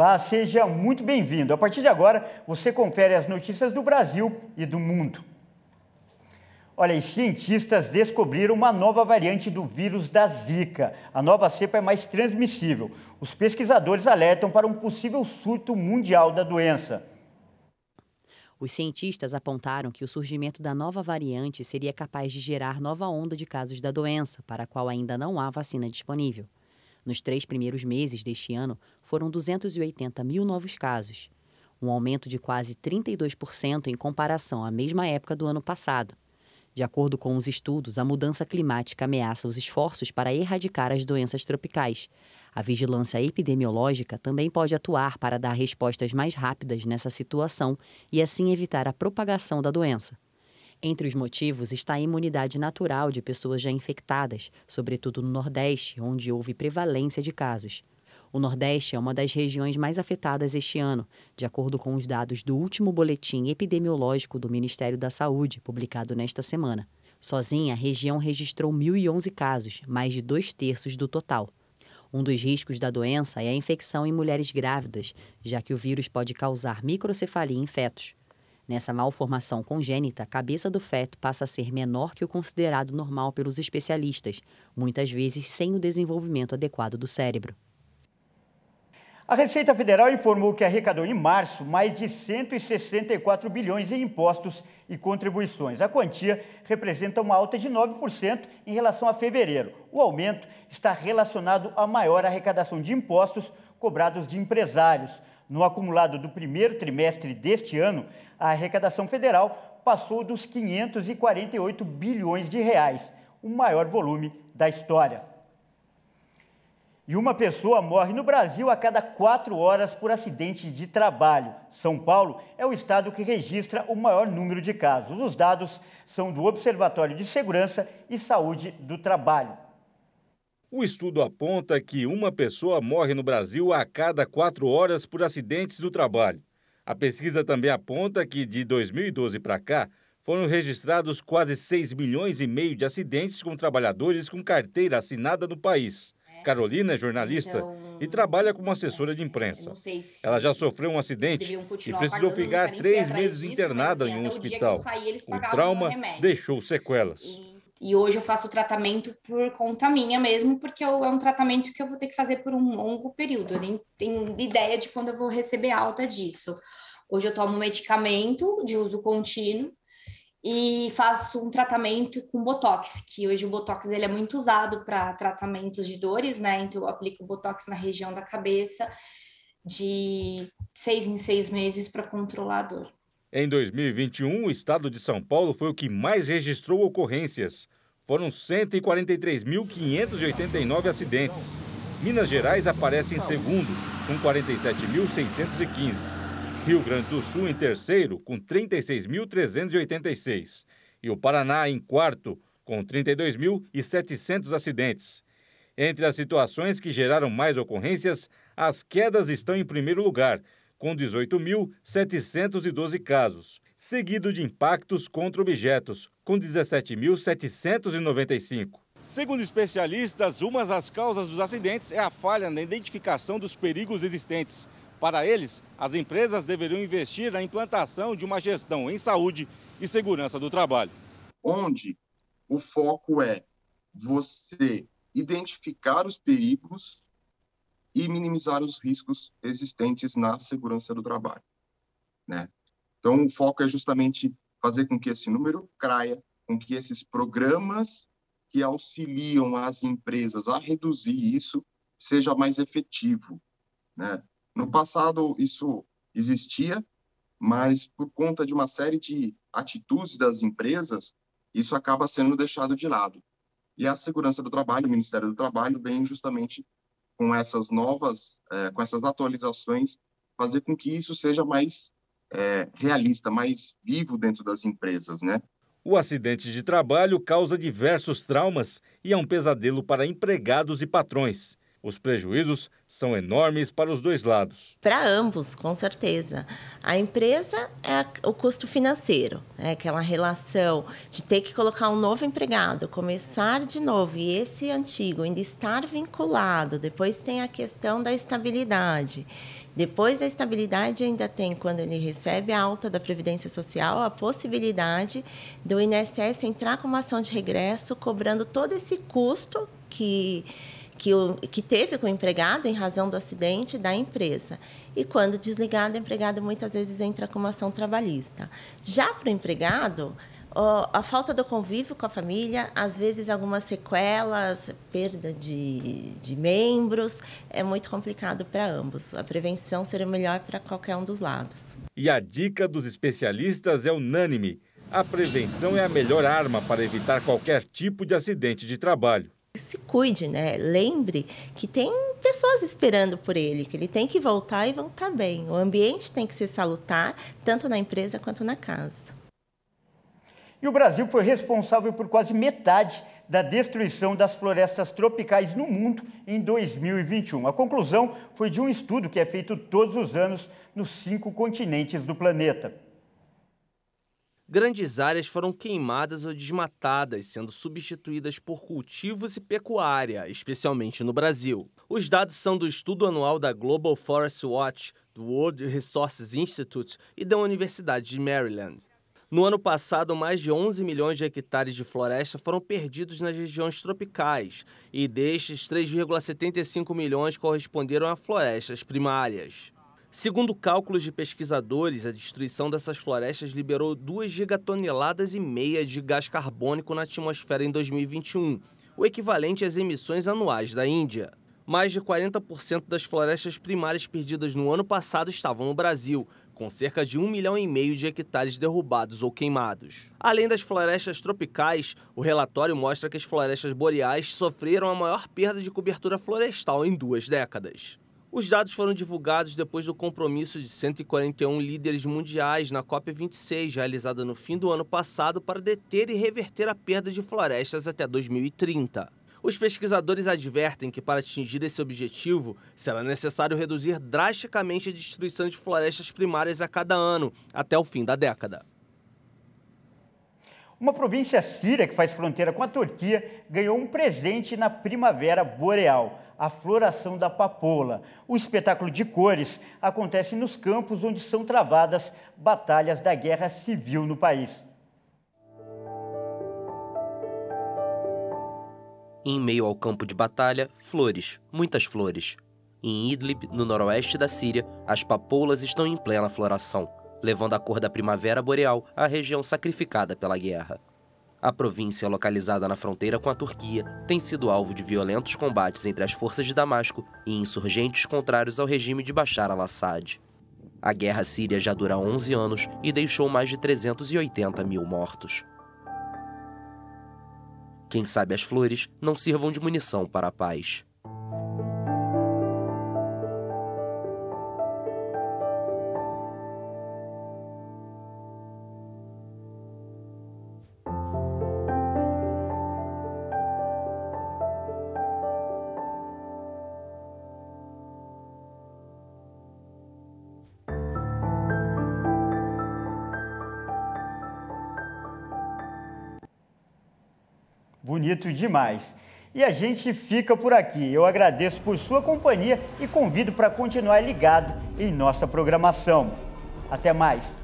Olá, seja muito bem-vindo. A partir de agora, você confere as notícias do Brasil e do mundo. Olha, e cientistas descobriram uma nova variante do vírus da Zika. A nova cepa é mais transmissível. Os pesquisadores alertam para um possível surto mundial da doença. Os cientistas apontaram que o surgimento da nova variante seria capaz de gerar nova onda de casos da doença, para a qual ainda não há vacina disponível. Nos três primeiros meses deste ano, foram 280 mil novos casos, um aumento de quase 32% em comparação à mesma época do ano passado. De acordo com os estudos, a mudança climática ameaça os esforços para erradicar as doenças tropicais. A vigilância epidemiológica também pode atuar para dar respostas mais rápidas nessa situação e assim evitar a propagação da doença. Entre os motivos está a imunidade natural de pessoas já infectadas, sobretudo no Nordeste, onde houve prevalência de casos. O Nordeste é uma das regiões mais afetadas este ano, de acordo com os dados do último boletim epidemiológico do Ministério da Saúde, publicado nesta semana. Sozinha, a região registrou 1.011 casos, mais de dois terços do total. Um dos riscos da doença é a infecção em mulheres grávidas, já que o vírus pode causar microcefalia em fetos. Nessa malformação congênita, a cabeça do feto passa a ser menor que o considerado normal pelos especialistas, muitas vezes sem o desenvolvimento adequado do cérebro. A Receita Federal informou que arrecadou em março mais de 164 bilhões em impostos e contribuições. A quantia representa uma alta de 9% em relação a fevereiro. O aumento está relacionado à maior arrecadação de impostos cobrados de empresários. No acumulado do primeiro trimestre deste ano, a arrecadação federal passou dos 548 bilhões de reais, o maior volume da história. E uma pessoa morre no Brasil a cada quatro horas por acidente de trabalho. São Paulo é o estado que registra o maior número de casos. Os dados são do Observatório de Segurança e Saúde do Trabalho. O estudo aponta que uma pessoa morre no Brasil a cada quatro horas por acidentes do trabalho. A pesquisa também aponta que, de 2012 para cá, foram registrados quase 6 milhões e meio de acidentes com trabalhadores com carteira assinada no país. É? Carolina é jornalista então, e trabalha como assessora de imprensa. Se Ela já sofreu um acidente e precisou ficar três meses disso, assim, internada em um hospital. Saí, o trauma deixou sequelas. E... E hoje eu faço o tratamento por conta minha mesmo, porque eu, é um tratamento que eu vou ter que fazer por um longo período. Eu nem tenho ideia de quando eu vou receber alta disso. Hoje eu tomo medicamento de uso contínuo e faço um tratamento com botox, que hoje o botox ele é muito usado para tratamentos de dores, né? Então eu aplico botox na região da cabeça de seis em seis meses para controlar a dor. Em 2021, o estado de São Paulo foi o que mais registrou ocorrências. Foram 143.589 acidentes. Minas Gerais aparece em segundo, com 47.615. Rio Grande do Sul em terceiro, com 36.386. E o Paraná em quarto, com 32.700 acidentes. Entre as situações que geraram mais ocorrências, as quedas estão em primeiro lugar, com 18.712 casos, seguido de impactos contra objetos, com 17.795. Segundo especialistas, uma das causas dos acidentes é a falha na identificação dos perigos existentes. Para eles, as empresas deveriam investir na implantação de uma gestão em saúde e segurança do trabalho. Onde o foco é você identificar os perigos e minimizar os riscos existentes na segurança do trabalho. Né? Então, o foco é justamente fazer com que esse número caia, com que esses programas que auxiliam as empresas a reduzir isso seja mais efetivo. Né? No passado, isso existia, mas por conta de uma série de atitudes das empresas, isso acaba sendo deixado de lado. E a segurança do trabalho, o Ministério do Trabalho, vem justamente com essas novas, é, com essas atualizações, fazer com que isso seja mais é, realista, mais vivo dentro das empresas, né? O acidente de trabalho causa diversos traumas e é um pesadelo para empregados e patrões. Os prejuízos são enormes para os dois lados. Para ambos, com certeza. A empresa é o custo financeiro, é aquela relação de ter que colocar um novo empregado, começar de novo e esse antigo ainda estar vinculado. Depois tem a questão da estabilidade. Depois da estabilidade, ainda tem, quando ele recebe a alta da Previdência Social, a possibilidade do INSS entrar com uma ação de regresso cobrando todo esse custo que que, o, que teve com o empregado em razão do acidente da empresa. E quando desligado, o empregado muitas vezes entra com uma ação trabalhista. Já para o empregado, a falta do convívio com a família, às vezes algumas sequelas, perda de, de membros, é muito complicado para ambos. A prevenção seria melhor para qualquer um dos lados. E a dica dos especialistas é unânime: a prevenção é a melhor arma para evitar qualquer tipo de acidente de trabalho se cuide, né? Lembre que tem pessoas esperando por ele, que ele tem que voltar e voltar tá bem. O ambiente tem que ser salutar, tanto na empresa quanto na casa. E o Brasil foi responsável por quase metade da destruição das florestas tropicais no mundo em 2021. A conclusão foi de um estudo que é feito todos os anos nos cinco continentes do planeta grandes áreas foram queimadas ou desmatadas, sendo substituídas por cultivos e pecuária, especialmente no Brasil. Os dados são do estudo anual da Global Forest Watch, do World Resources Institute e da Universidade de Maryland. No ano passado, mais de 11 milhões de hectares de floresta foram perdidos nas regiões tropicais, e destes, 3,75 milhões corresponderam a florestas primárias. Segundo cálculos de pesquisadores, a destruição dessas florestas liberou 2 gigatoneladas e meia de gás carbônico na atmosfera em 2021, o equivalente às emissões anuais da Índia. Mais de 40% das florestas primárias perdidas no ano passado estavam no Brasil, com cerca de 1 milhão e meio de hectares derrubados ou queimados. Além das florestas tropicais, o relatório mostra que as florestas boreais sofreram a maior perda de cobertura florestal em duas décadas. Os dados foram divulgados depois do compromisso de 141 líderes mundiais na COP26, realizada no fim do ano passado, para deter e reverter a perda de florestas até 2030. Os pesquisadores advertem que, para atingir esse objetivo, será necessário reduzir drasticamente a destruição de florestas primárias a cada ano, até o fim da década. Uma província síria que faz fronteira com a Turquia ganhou um presente na primavera boreal a floração da papoula. O espetáculo de cores acontece nos campos onde são travadas batalhas da guerra civil no país. Em meio ao campo de batalha, flores, muitas flores. Em Idlib, no noroeste da Síria, as papoulas estão em plena floração, levando a cor da primavera boreal à região sacrificada pela guerra. A província, localizada na fronteira com a Turquia, tem sido alvo de violentos combates entre as forças de Damasco e insurgentes contrários ao regime de Bashar al-Assad. A guerra síria já dura 11 anos e deixou mais de 380 mil mortos. Quem sabe as flores não sirvam de munição para a paz. bonito demais. E a gente fica por aqui. Eu agradeço por sua companhia e convido para continuar ligado em nossa programação. Até mais!